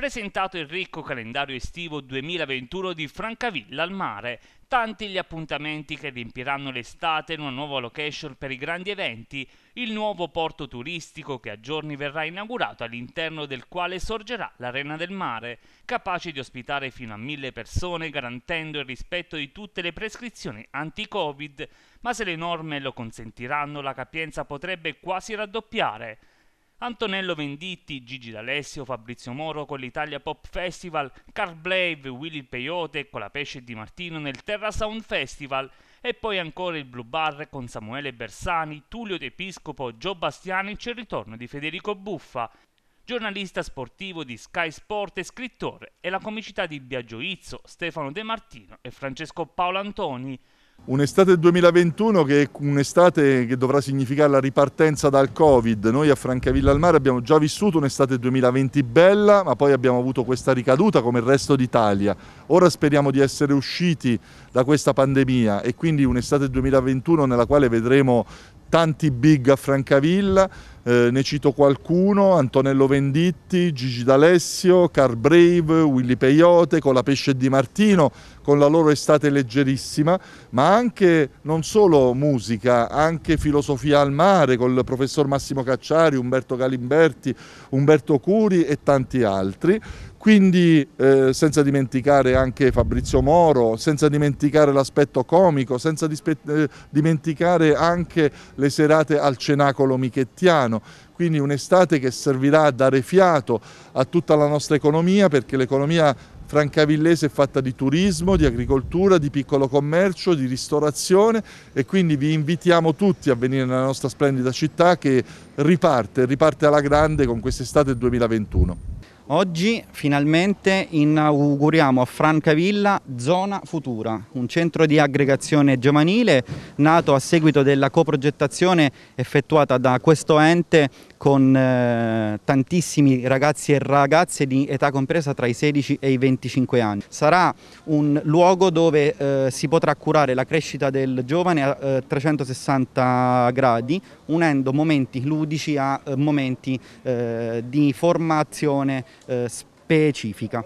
presentato il ricco calendario estivo 2021 di Francavilla al mare, tanti gli appuntamenti che riempiranno l'estate in una nuova location per i grandi eventi, il nuovo porto turistico che a giorni verrà inaugurato all'interno del quale sorgerà l'Arena del Mare, capace di ospitare fino a mille persone garantendo il rispetto di tutte le prescrizioni anti-Covid, ma se le norme lo consentiranno la capienza potrebbe quasi raddoppiare. Antonello Venditti, Gigi D'Alessio, Fabrizio Moro con l'Italia Pop Festival, Carl Blave, Willy Peyote con la Pesce di Martino nel Terra Sound Festival e poi ancora il Blue Bar con Samuele Bersani, Tullio D'Episcopo, Gio Bastianic e il ritorno di Federico Buffa, giornalista sportivo di Sky Sport e scrittore, e la comicità di Biagio Izzo, Stefano De Martino e Francesco Paolo Antoni, Un'estate 2021 che è un'estate che dovrà significare la ripartenza dal Covid. Noi a Francavilla al Mare abbiamo già vissuto un'estate 2020 bella, ma poi abbiamo avuto questa ricaduta come il resto d'Italia. Ora speriamo di essere usciti da questa pandemia e quindi un'estate 2021 nella quale vedremo tanti big a Francavilla, eh, ne cito qualcuno, Antonello Venditti, Gigi D'Alessio, Car Brave, Willy Peyote, con la Pesce di Martino, con la loro estate leggerissima, ma anche non solo musica, anche filosofia al mare con il professor Massimo Cacciari, Umberto Galimberti, Umberto Curi e tanti altri. Quindi eh, senza dimenticare anche Fabrizio Moro, senza dimenticare l'aspetto comico, senza dispe- eh, dimenticare anche le serate al cenacolo michettiano italiano, quindi un'estate che servirà a dare fiato a tutta la nostra economia perché l'economia francavillese è fatta di turismo, di agricoltura, di piccolo commercio, di ristorazione e quindi vi invitiamo tutti a venire nella nostra splendida città che riparte, riparte alla grande con quest'estate 2021. Oggi finalmente inauguriamo a Francavilla Zona Futura, un centro di aggregazione giovanile nato a seguito della coprogettazione effettuata da questo ente con eh, tantissimi ragazzi e ragazze di età compresa tra i 16 e i 25 anni. Sarà un luogo dove eh, si potrà curare la crescita del giovane a eh, 360 gradi, unendo momenti ludici a eh, momenti eh, di formazione eh, specifica.